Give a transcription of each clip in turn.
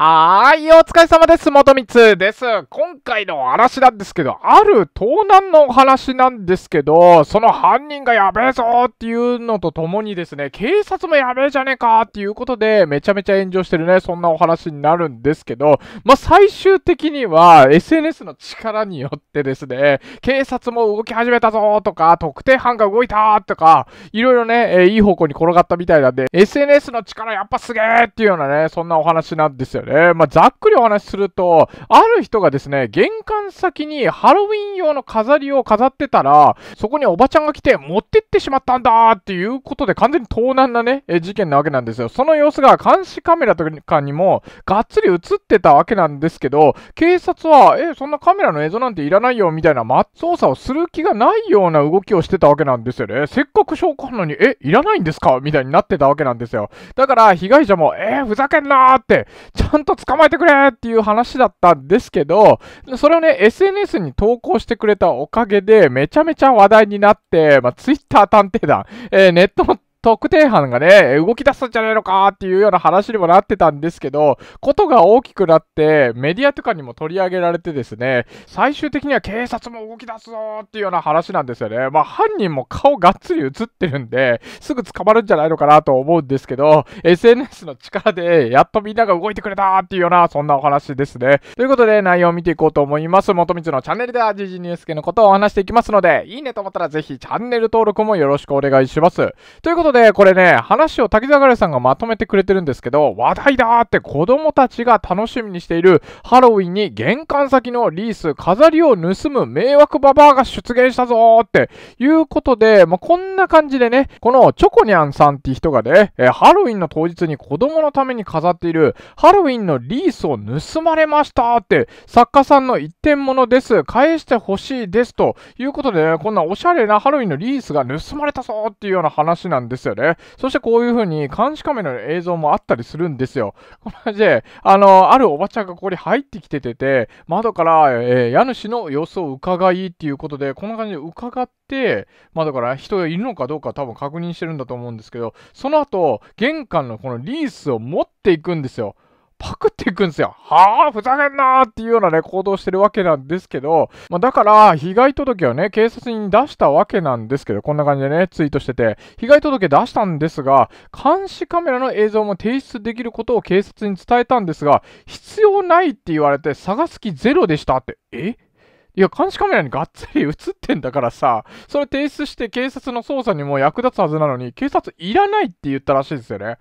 はーい、お疲れ様です。元光です。今回の話なんですけど、ある盗難のお話なんですけど、その犯人がやべえぞっていうのとともにですね、警察もやべえじゃねえかっていうことで、めちゃめちゃ炎上してるね、そんなお話になるんですけど、まあ、最終的には SNS の力によってですね、警察も動き始めたぞとか、特定班が動いたとか、いろいろね、えいい方向に転がったみたいなんで、SNS の力やっぱすげえっていうようなね、そんなお話なんですよね。ね。まあ、ざっくりお話しすると、ある人がですね、玄関先にハロウィン用の飾りを飾ってたら、そこにおばちゃんが来て持ってってしまったんだっていうことで完全に盗難なね、え事件なわけなんですよ。その様子が監視カメラとかにもがっつり映ってたわけなんですけど、警察は、え、そんなカメラの映像なんていらないよみたいな、ま、操作をする気がないような動きをしてたわけなんですよね。せっかく証拠あるのに、え、いらないんですかみたいになってたわけなんですよ。だから、被害者も、えー、ふざけんなーって、ちゃんと捕まえてくれっていう話だったんですけど、それをね、SNS に投稿してくれたおかげで、めちゃめちゃ話題になって、まあ、Twitter 探偵団、えー、ネットの特定班がね、動き出すんじゃねえのかっていうような話にもなってたんですけど、ことが大きくなって、メディアとかにも取り上げられてですね、最終的には警察も動き出すぞっていうような話なんですよね。まあ犯人も顔がっつり映ってるんで、すぐ捕まるんじゃないのかなと思うんですけど、SNS の力でやっとみんなが動いてくれたっていうような、そんなお話ですね。ということで内容を見ていこうと思います。元光のチャンネルでは、ジジニュースケのことをお話していきますので、いいねと思ったらぜひチャンネル登録もよろしくお願いします。ということことで、これね、話を滝沢ガレさんがまとめてくれてるんですけど、話題だって子供たちが楽しみにしているハロウィンに玄関先のリース、飾りを盗む迷惑ババアが出現したぞっていうことで、まあ、こんな感じでね、このチョコニャンさんっていう人がね、えハロウィンの当日に子供のために飾っているハロウィンのリースを盗まれましたって作家さんの一点物です。返してほしいですということで、ね、こんなおしゃれなハロウィンのリースが盗まれたぞっていうような話なんですですよね。そしてこういう風に監視カメラの映像もあったりするんですよ。こんな感じで、あの、あるおばちゃんがここに入ってきててて、窓から、えー、家主の様子を伺いっていうことで、こんな感じで伺って、窓から人がいるのかどうか多分確認してるんだと思うんですけど、その後、玄関のこのリースを持っていくんですよ。パクっていくんですよ。はあ、ふざけんなーっていうようなね、行動してるわけなんですけど、まあ、だから、被害届をね、警察に出したわけなんですけど、こんな感じでね、ツイートしてて、被害届出したんですが、監視カメラの映像も提出できることを警察に伝えたんですが、必要ないって言われて、探す気ゼロでしたって、えいや、監視カメラにがっつり映ってんだからさ、それ提出して警察の捜査にも役立つはずなのに、警察いらないって言ったらしいですよね。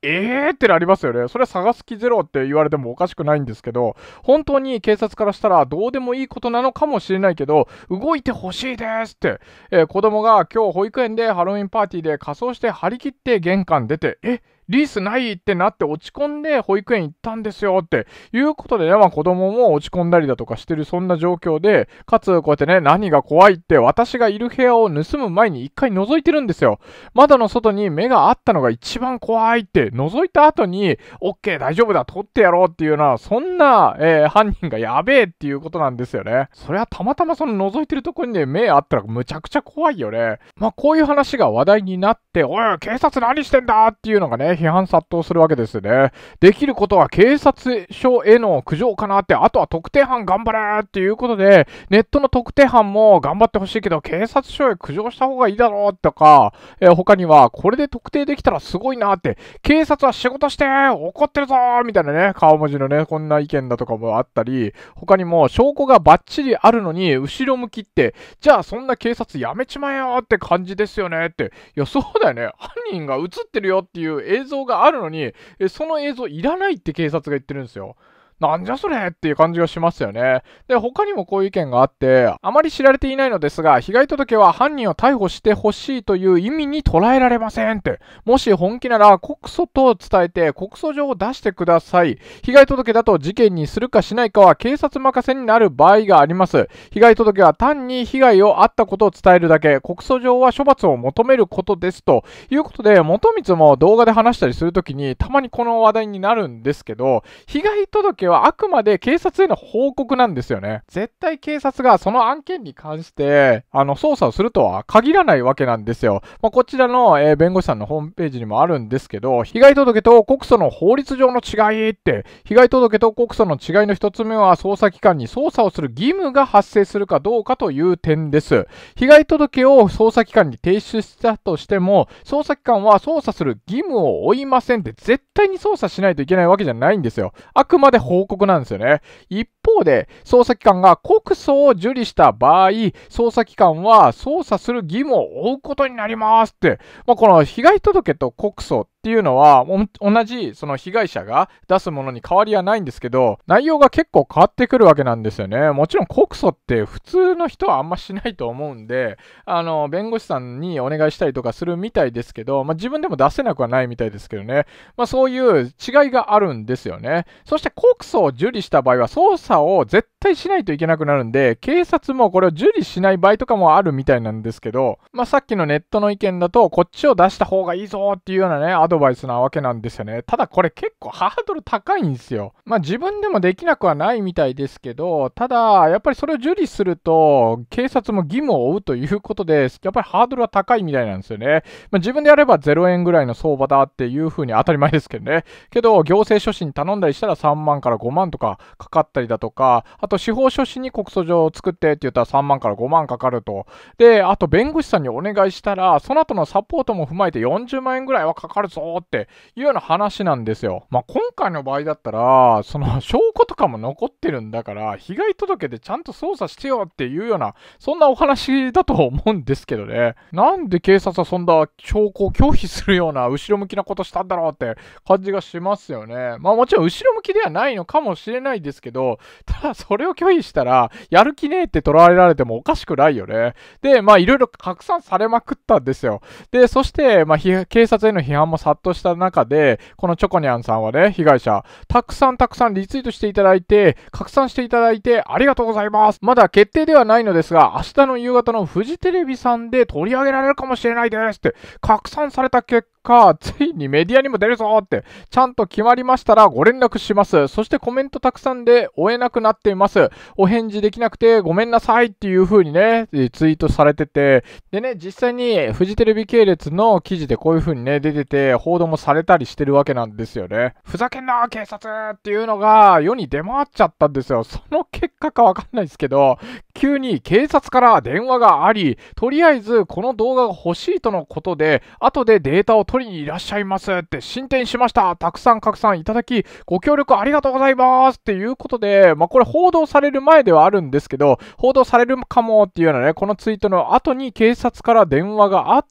えーってなりますよね。それは探す気ゼロって言われてもおかしくないんですけど、本当に警察からしたらどうでもいいことなのかもしれないけど、動いてほしいですって、えー、子供が今日保育園でハロウィンパーティーで仮装して張り切って玄関出て、えリースないってなって落ち込んで保育園行ったんですよっていうことでね、まあ子供も落ち込んだりだとかしてるそんな状況で、かつこうやってね、何が怖いって私がいる部屋を盗む前に一回覗いてるんですよ。窓の外に目があったのが一番怖いって覗いた後に、OK 大丈夫だ、取ってやろうっていうような、そんな、えー、犯人がやべえっていうことなんですよね。それはたまたまその覗いてるとこにね、目あったらむちゃくちゃ怖いよね。まあこういう話が話題になって、おい、警察何してんだっていうのがね、批判殺到するわけですね。できることは警察署への苦情かなって、あとは特定班頑張れっていうことで、ネットの特定班も頑張ってほしいけど、警察署へ苦情した方がいいだろうとか、えー、他には、これで特定できたらすごいなって、警察は仕事して怒ってるぞみたいなね、顔文字のね、こんな意見だとかもあったり、他にも証拠がバッチリあるのに、後ろ向きって、じゃあそんな警察やめちまえよって感じですよねって、いや、そうだよね。犯人が映ってるよっていう映像があるのに、その映像いらないって警察が言ってるんですよ。なんじゃそれっていう感じがしますよね。で、他にもこういう意見があって、あまり知られていないのですが、被害届は犯人を逮捕してほしいという意味に捉えられませんって。もし本気なら告訴と伝えて告訴状を出してください。被害届だと事件にするかしないかは警察任せになる場合があります。被害届は単に被害をあったことを伝えるだけ、告訴状は処罰を求めることですということで、元光も動画で話したりするときにたまにこの話題になるんですけど、被害届はあくまで警察への報告なんですよね。絶対警察がその案件に関して、あの、捜査をするとは限らないわけなんですよ。まあ、こちらの、えー、弁護士さんのホームページにもあるんですけど、被害届と告訴の法律上の違いって、被害届と告訴の違いの1つ目は捜査機関に捜査をする義務が発生するかどうかという点です。被害届を捜査機関に提出したとしても、捜査機関は捜査する義務を負いませんって絶対に捜査しないといけないわけじゃないんですよ。あくまで法報告なんですよね。一方で、捜査機関が告訴を受理した場合、捜査機関は捜査する義務を負うことになりますって、まあ、この被害届と告訴っっていうのは、同じその被害者が出すものに変わりはないんですけど、内容が結構変わってくるわけなんですよね。もちろん告訴って普通の人はあんましないと思うんで、あの、弁護士さんにお願いしたりとかするみたいですけど、まあ、自分でも出せなくはないみたいですけどね。まあ、そういう違いがあるんですよね。そして告訴を受理した場合は、捜査を絶対対しないといけなくなるんで、警察もこれを受理しない場合とかもあるみたいなんですけど、まあ、さっきのネットの意見だと、こっちを出した方がいいぞっていうようなね、アドバイスなわけなんですよね。ただこれ結構ハードル高いんですよ。まあ、自分でもできなくはないみたいですけど、ただ、やっぱりそれを受理すると、警察も義務を負うということで、やっぱりハードルは高いみたいなんですよね。まあ、自分でやれば0円ぐらいの相場だっていう風に当たり前ですけどね。けど、行政書士に頼んだりしたら3万から5万とかかかったりだとか、あと司法書士に告訴状を作ってって言ったら3万から5万かかると。で、あと弁護士さんにお願いしたら、その後のサポートも踏まえて40万円ぐらいはかかるぞっていうような話なんですよ。まあ、今回の場合だったら、その証拠とかも残ってるんだから、被害届でちゃんと捜査してよっていうような、そんなお話だと思うんですけどね。なんで警察はそんな証拠を拒否するような後ろ向きなことしたんだろうって感じがしますよね。まあもちろん後ろ向きではないのかもしれないですけど、ただそれれを拒否したら、やる気ねえって捉えられてもおかしくないよね。で、まあいろいろ拡散されまくったんですよ。で、そして、まあ、警察への批判も殺到した中で、このチョコニャンさんはね、被害者、たくさんたくさんリツイートしていただいて、拡散していただいて、ありがとうございます。まだ決定ではないのですが、明日の夕方のフジテレビさんで取り上げられるかもしれないですって、拡散された結か、ついにメディアにも出るぞって、ちゃんと決まりましたらご連絡します。そしてコメントたくさんで追えなくなっています。お返事できなくてごめんなさいっていう風にね、ツイートされてて、でね、実際にフジテレビ系列の記事でこういう風にね、出てて、報道もされたりしてるわけなんですよね。ふざけんな警察っていうのが世に出回っちゃったんですよ。その結果かわかんないですけど、急に警察から電話があり、とりあえずこの動画が欲しいとのことで、後でデータを取りりにいらっしゃいますって進展しました。たくさん拡散いただき、ご協力ありがとうございますっていうことで、まあ、これ報道される前ではあるんですけど、報道されるかもっていうようなね、このツイートの後に警察から電話があって、、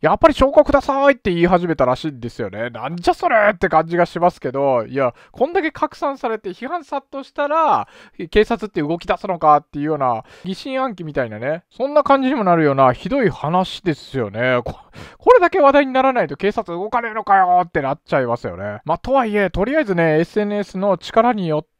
やっぱり証拠くださいって言い始めたらしいんですよね。なんじゃそれって感じがしますけど、いや、こんだけ拡散されて批判殺到したら、警察って動き出すのかっていうような疑心暗鬼みたいなね、そんな感じにもなるようなひどい話ですよね。これだけ話題にならないと警察動かねえのかよってなっちゃいますよね。まあ、とはいえ、とりあえずね、SNS の力によって、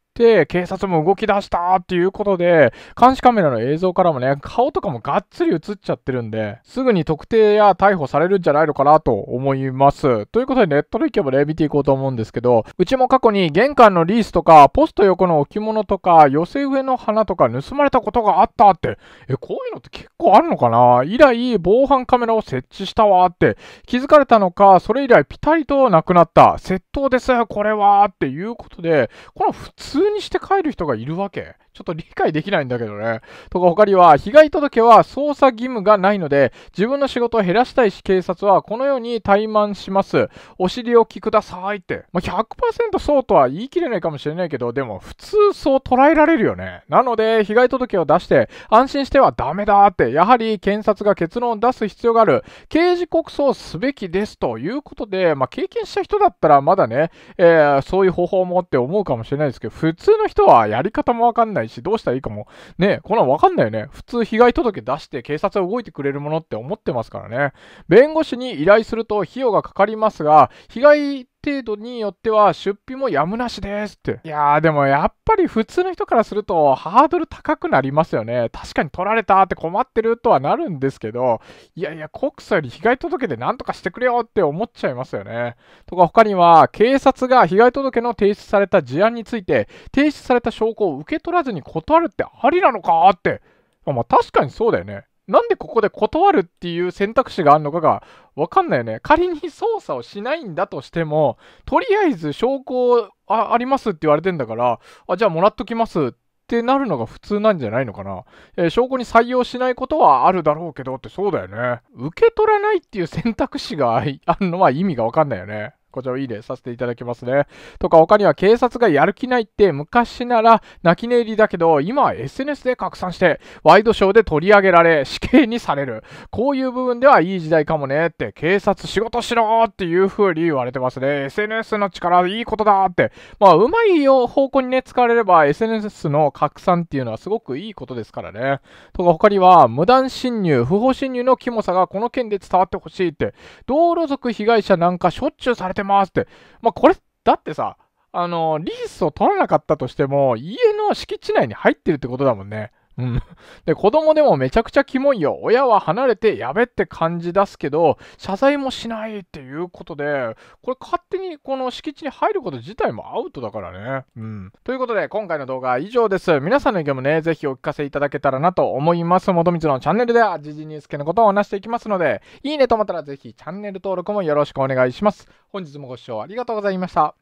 警察も動き出したっていうことで、監視カメラの映像からもね、顔とかもがっつり映っちゃってるんで、すぐに特定や逮捕されるんじゃないのかなと思います。ということで、ネットの意見もね、見ていこうと思うんですけど、うちも過去に玄関のリースとか、ポスト横の置物とか、寄せ植えの花とか盗まれたことがあったって、え、こういうのって結構あるのかな以来、防犯カメラを設置したわって、気づかれたのか、それ以来ピタリとなくなった。窃盗です、これはっていうことで、この普通通にして帰る人がいるわけちょっと理解できないんだけどね。とか他には、被害届は捜査義務がないので、自分の仕事を減らしたいし、警察はこのように怠慢します。お尻置きくださいって。まあ、100%そうとは言い切れないかもしれないけど、でも普通そう捉えられるよね。なので、被害届を出して、安心してはダメだって、やはり検察が結論を出す必要がある。刑事告訴をすべきですということで、まあ、経験した人だったらまだね、えー、そういう方法もって思うかもしれないですけど、普通の人はやり方もわかんないし、どうしたらいいかも、ね、こんなんわかんないよね。普通被害届出して警察は動いてくれるものって思ってますからね。弁護士に依頼すると費用がかかりますが、被害程度によっては出費もやむなしですって。いやーでもやっぱり普通の人からするとハードル高くなりますよね。確かに取られたって困ってるとはなるんですけど、いやいや、告訴より被害届で何とかしてくれよって思っちゃいますよね。とか他には、警察が被害届の提出された事案について、提出された証拠を受け取らずに断るってありなのかって。まあ確かにそうだよね。なんでここで断るっていう選択肢があるのかがわかんないよね。仮に捜査をしないんだとしても、とりあえず証拠ありますって言われてんだから、あ、じゃあもらっときますってなるのが普通なんじゃないのかな。えー、証拠に採用しないことはあるだろうけどってそうだよね。受け取らないっていう選択肢があるのは意味がわかんないよね。こちらをいいねさせていただきますね。とか、他には警察がやる気ないって昔なら泣き寝入りだけど、今は SNS で拡散して、ワイドショーで取り上げられ、死刑にされる。こういう部分ではいい時代かもねって、警察仕事しろっていう風に言われてますね。SNS の力いいことだって。まあ、うまいよ方向にね、使われれば SNS の拡散っていうのはすごくいいことですからね。とか、他には、無断侵入、不法侵入のキモさがこの件で伝わってほしいって、道路族被害者なんかしょっちゅうされててますって。まあ、これ、だってさ、あの、リースを取らなかったとしても、家の敷地内に入ってるってことだもんね。うん。で、子供でもめちゃくちゃキモいよ。親は離れてやべって感じ出すけど、謝罪もしないっていうことで、これ勝手にこの敷地に入ること自体もアウトだからね。うん。ということで、今回の動画は以上です。皆さんの意見もね、ぜひお聞かせいただけたらなと思います。もとみつのチャンネルでは、時事ニュース系のことを話していきますので、いいねと思ったらぜひチャンネル登録もよろしくお願いします。本日もご視聴ありがとうございました。